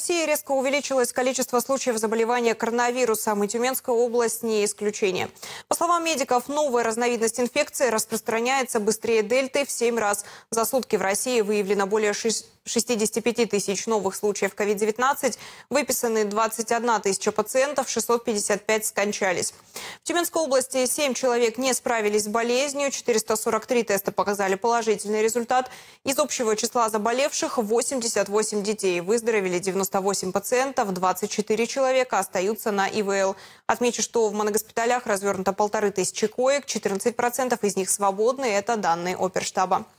России резко увеличилось количество случаев заболевания коронавирусом, и Тюменская область не исключение. По словам медиков, новая разновидность инфекции распространяется быстрее дельты в 7 раз. За сутки в России выявлено более 65 тысяч новых случаев COVID-19, выписаны 21 тысяча пациентов, 655 скончались. В Тюменской области 7 человек не справились с болезнью, 443 теста показали положительный результат. Из общего числа заболевших 88 детей, выздоровели 90 98 пациентов, 24 человека остаются на ИВЛ. Отмечу, что в моногоспиталях развернуто полторы тысячи коек, 14% из них свободны, это данные оперштаба.